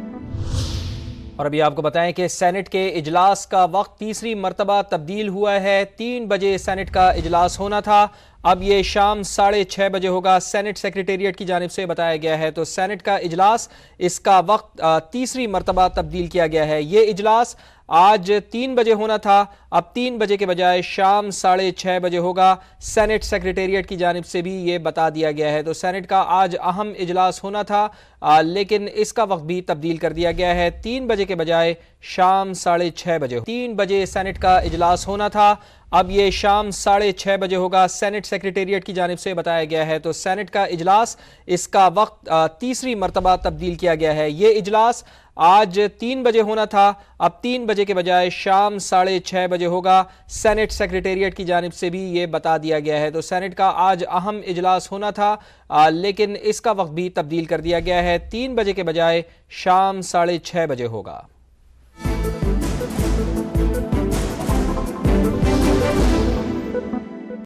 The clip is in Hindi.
और अभी आपको बताएं कि सेनेट के इजलास का वक्त तीसरी मरतबा तब्दील हुआ है तीन बजे सेनेट का इजलास होना था अब ये शाम साढ़े छह बजे होगा सेनेट सेक्रेटेरिएट की जानब से बताया गया है तो सेनेट का इजलास इसका वक्त तीसरी मरतबा तब्दील किया गया है ये इजलास आज तीन बजे होना था अब तीन बजे के बजाय शाम साढ़े छह बजे होगा सेनेट सेक्रेटेरिएट की जानब से भी ये बता दिया गया है तो सेनेट का आज अहम इजलास होना था आ, लेकिन इसका वक्त भी तब्दील कर दिया गया है तीन बजे के बजाय शाम साढ़े छह बजे तीन बजे सेनेट का इजलास होना था अब ये शाम साढ़े छह बजे होगा सेनेट सेक्रेटेरिएट की जानब से बताया गया है तो सेनेट का इजलास इसका वक्त तीसरी मरतबा तब्दील किया गया है ये इजलास आज तीन बजे होना था अब तीन बजे के बजाय शाम साढ़े छः बजे होगा सेनेट सेक्रेटेरिएट की जानब से भी ये बता दिया गया है तो सेनेट का आज अहम इजलास होना था आ, लेकिन इसका वक्त भी तब्दील कर दिया गया है तीन बजे के बजाय शाम साढ़े छः बजे होगा